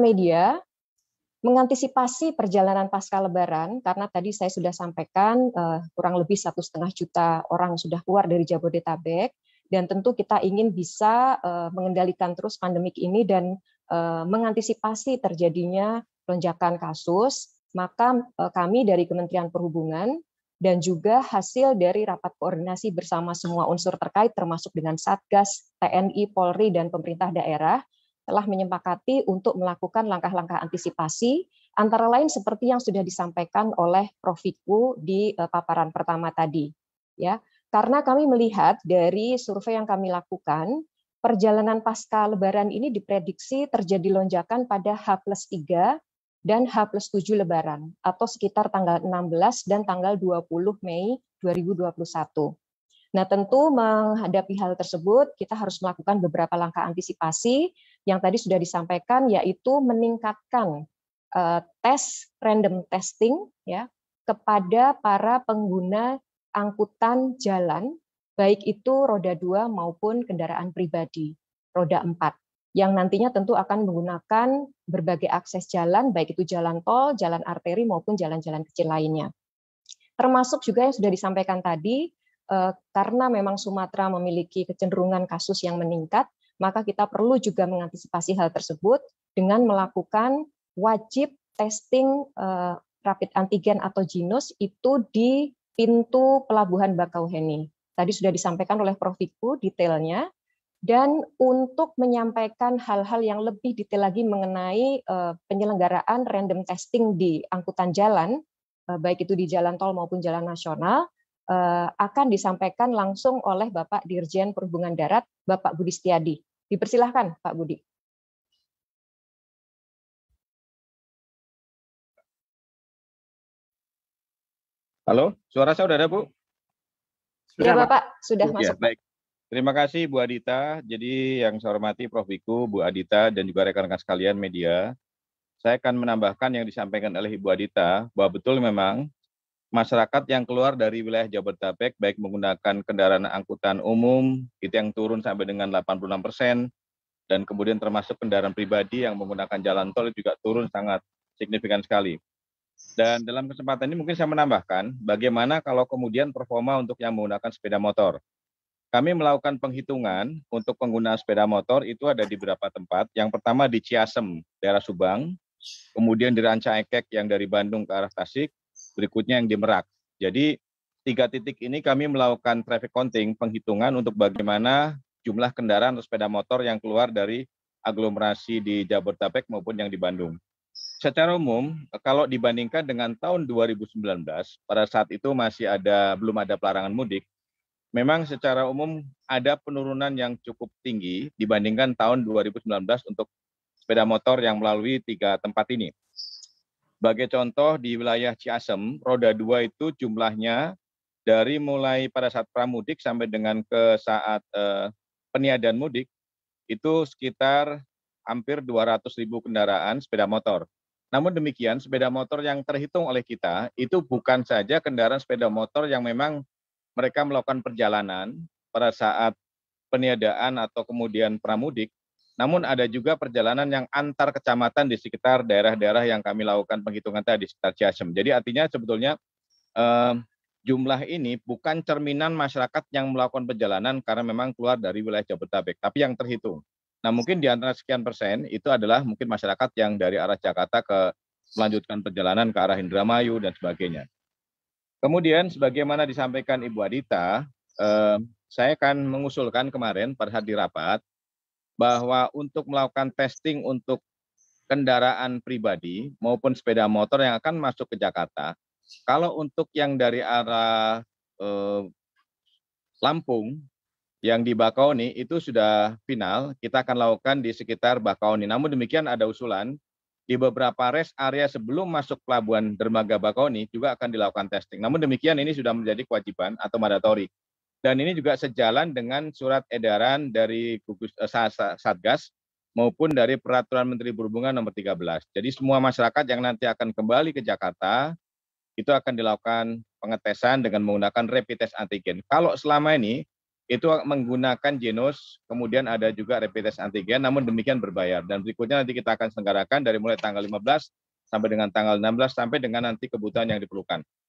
media mengantisipasi perjalanan pasca Lebaran karena tadi saya sudah sampaikan eh, kurang lebih satu setengah juta orang sudah keluar dari Jabodetabek dan tentu kita ingin bisa eh, mengendalikan terus pandemik ini dan eh, mengantisipasi terjadinya lonjakan kasus maka kami dari Kementerian Perhubungan dan juga hasil dari rapat koordinasi bersama semua unsur terkait termasuk dengan Satgas, TNI, Polri dan pemerintah daerah telah menyepakati untuk melakukan langkah-langkah antisipasi, antara lain seperti yang sudah disampaikan oleh Prof. Viku di eh, paparan pertama tadi. Ya, karena kami melihat dari survei yang kami lakukan, perjalanan pasca lebaran ini diprediksi terjadi lonjakan pada H plus 3 dan H plus 7 lebaran, atau sekitar tanggal 16 dan tanggal 20 Mei 2021. Nah, tentu menghadapi hal tersebut, kita harus melakukan beberapa langkah antisipasi, yang tadi sudah disampaikan yaitu meningkatkan eh, tes random testing ya kepada para pengguna angkutan jalan baik itu roda dua maupun kendaraan pribadi roda 4 yang nantinya tentu akan menggunakan berbagai akses jalan baik itu jalan tol, jalan arteri maupun jalan-jalan kecil lainnya. Termasuk juga yang sudah disampaikan tadi eh, karena memang Sumatera memiliki kecenderungan kasus yang meningkat maka kita perlu juga mengantisipasi hal tersebut dengan melakukan wajib testing eh, rapid antigen atau genus itu di pintu pelabuhan Bakauheni. Tadi sudah disampaikan oleh Prof. Viku detailnya, dan untuk menyampaikan hal-hal yang lebih detail lagi mengenai eh, penyelenggaraan random testing di angkutan jalan, eh, baik itu di jalan tol maupun jalan nasional, Eh, akan disampaikan langsung oleh Bapak Dirjen Perhubungan Darat, Bapak Budi Setiadi. Dipersilahkan, Pak Budi. Halo, suara saya sudah ada, Bu? Iya, sudah, ya, Bapak. Sudah masuk. Baik. Terima kasih, Bu Adita. Jadi yang saya hormati Prof. Wiku, Bu Adita, dan juga rekan-rekan sekalian media. Saya akan menambahkan yang disampaikan oleh Ibu Adita, bahwa betul memang masyarakat yang keluar dari wilayah Jabodetabek baik menggunakan kendaraan angkutan umum itu yang turun sampai dengan 86 persen dan kemudian termasuk kendaraan pribadi yang menggunakan jalan tol juga turun sangat signifikan sekali. Dan dalam kesempatan ini mungkin saya menambahkan bagaimana kalau kemudian performa untuk yang menggunakan sepeda motor. Kami melakukan penghitungan untuk pengguna sepeda motor itu ada di beberapa tempat. Yang pertama di Ciasem, daerah Subang, kemudian di Ranca Ekek yang dari Bandung ke arah Tasik, berikutnya yang di Merak. Jadi tiga titik ini kami melakukan traffic counting, penghitungan untuk bagaimana jumlah kendaraan atau sepeda motor yang keluar dari aglomerasi di Jabodetabek maupun yang di Bandung. Secara umum, kalau dibandingkan dengan tahun 2019, pada saat itu masih ada belum ada pelarangan mudik, memang secara umum ada penurunan yang cukup tinggi dibandingkan tahun 2019 untuk sepeda motor yang melalui tiga tempat ini. Sebagai contoh di wilayah Ciasem, roda dua itu jumlahnya dari mulai pada saat pramudik sampai dengan ke saat eh, peniadaan mudik itu sekitar hampir 200 ribu kendaraan sepeda motor. Namun demikian, sepeda motor yang terhitung oleh kita itu bukan saja kendaraan sepeda motor yang memang mereka melakukan perjalanan pada saat peniadaan atau kemudian pramudik, namun ada juga perjalanan yang antar kecamatan di sekitar daerah-daerah yang kami lakukan penghitungan tadi sekitar Ciasem. Jadi artinya sebetulnya eh, jumlah ini bukan cerminan masyarakat yang melakukan perjalanan karena memang keluar dari wilayah Jabodetabek, tapi yang terhitung. Nah mungkin di antara sekian persen itu adalah mungkin masyarakat yang dari arah Jakarta ke melanjutkan perjalanan ke arah Indramayu dan sebagainya. Kemudian sebagaimana disampaikan Ibu Adita, eh, saya akan mengusulkan kemarin pada saat rapat bahwa untuk melakukan testing untuk kendaraan pribadi maupun sepeda motor yang akan masuk ke Jakarta, kalau untuk yang dari arah eh, Lampung yang di Bakauni itu sudah final, kita akan lakukan di sekitar Bakauni. Namun demikian ada usulan di beberapa rest area sebelum masuk pelabuhan Dermaga Bakauni juga akan dilakukan testing. Namun demikian ini sudah menjadi kewajiban atau mandatori dan ini juga sejalan dengan surat edaran dari gugus eh, Satgas maupun dari peraturan Menteri Perhubungan nomor 13. Jadi semua masyarakat yang nanti akan kembali ke Jakarta itu akan dilakukan pengetesan dengan menggunakan rapid test antigen. Kalau selama ini itu menggunakan genus, kemudian ada juga rapid test antigen, namun demikian berbayar. Dan berikutnya nanti kita akan selenggarakan dari mulai tanggal 15 sampai dengan tanggal 16 sampai dengan nanti kebutuhan yang diperlukan.